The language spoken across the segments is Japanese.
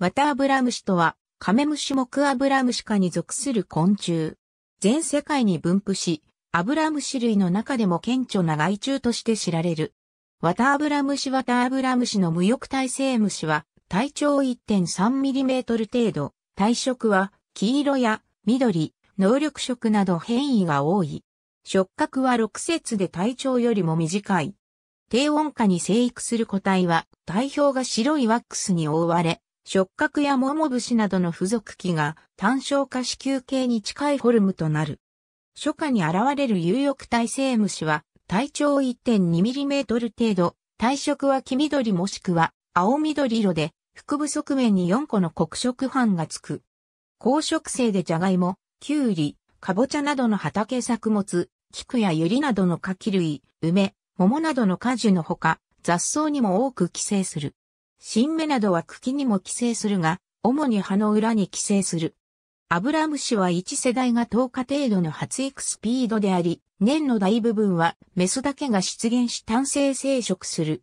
ワタアブラムシとは、カメムシ目アブラムシ科に属する昆虫。全世界に分布し、アブラムシ類の中でも顕著な害虫として知られる。ワタアブラムシワタアブラムシの無翼体性虫は、体長 1.3mm 程度、体色は黄色や緑、能力色など変異が多い。触覚は6節で体長よりも短い。低温下に生育する個体は、体表が白いワックスに覆われ、触角や桃節などの付属器が単小化子宮形に近いフォルムとなる。初夏に現れる有翼体性虫は体長 1.2mm 程度、体色は黄緑もしくは青緑色で、腹部側面に4個の黒色斑がつく。高色性でジャガイモ、キュウリ、カボチャなどの畑作物、菊やユリなどの柿類、梅、桃などの果樹のほか、雑草にも多く寄生する。新芽などは茎にも寄生するが、主に葉の裏に寄生する。アブラムシは1世代が10日程度の発育スピードであり、年の大部分はメスだけが出現し単性生殖する。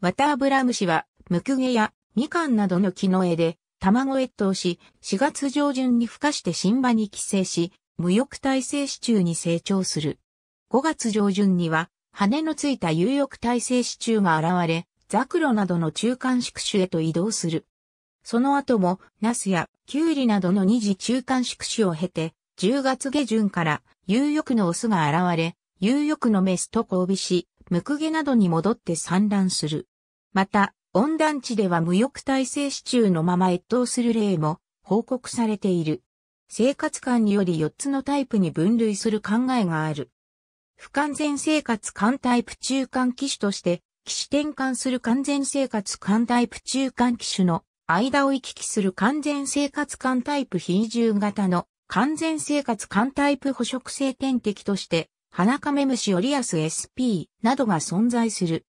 ワタアブラムシは、ムクゲやミカンなどの木の枝で、卵越冬し、4月上旬に孵化して新葉に寄生し、無翼耐性支柱に成長する。5月上旬には、羽のついた有翼耐性支柱が現れ、ザクロなどの中間宿主へと移動する。その後も、ナスやキュウリなどの二次中間宿主を経て、10月下旬から有翼のオスが現れ、有翼のメスと交尾し、ムクゲなどに戻って産卵する。また、温暖地では無翼体制支柱のまま越冬する例も報告されている。生活観により4つのタイプに分類する考えがある。不完全生活間タイプ中間機種として機種転換する完全生活間タイプ中間機種の間を行き来する完全生活間タイプ比重型の完全生活間タイプ捕食性点滴として、ハナカメムシオリアス SP などが存在する。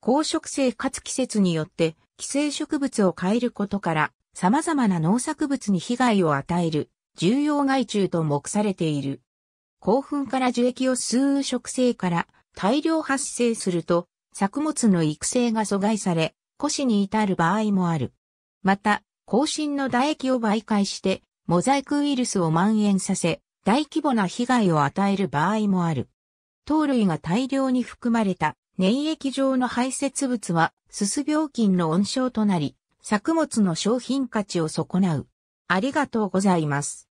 高食性かつ季節によって寄生植物を変えることから様々な農作物に被害を与える重要害虫と目されている。興奮から樹液を吸う植生から大量発生すると作物の育成が阻害され、古死に至る場合もある。また、更新の唾液を媒介して、モザイクウイルスを蔓延させ、大規模な被害を与える場合もある。糖類が大量に含まれた粘液状の排泄物は、すす病菌の温床となり、作物の商品価値を損なう。ありがとうございます。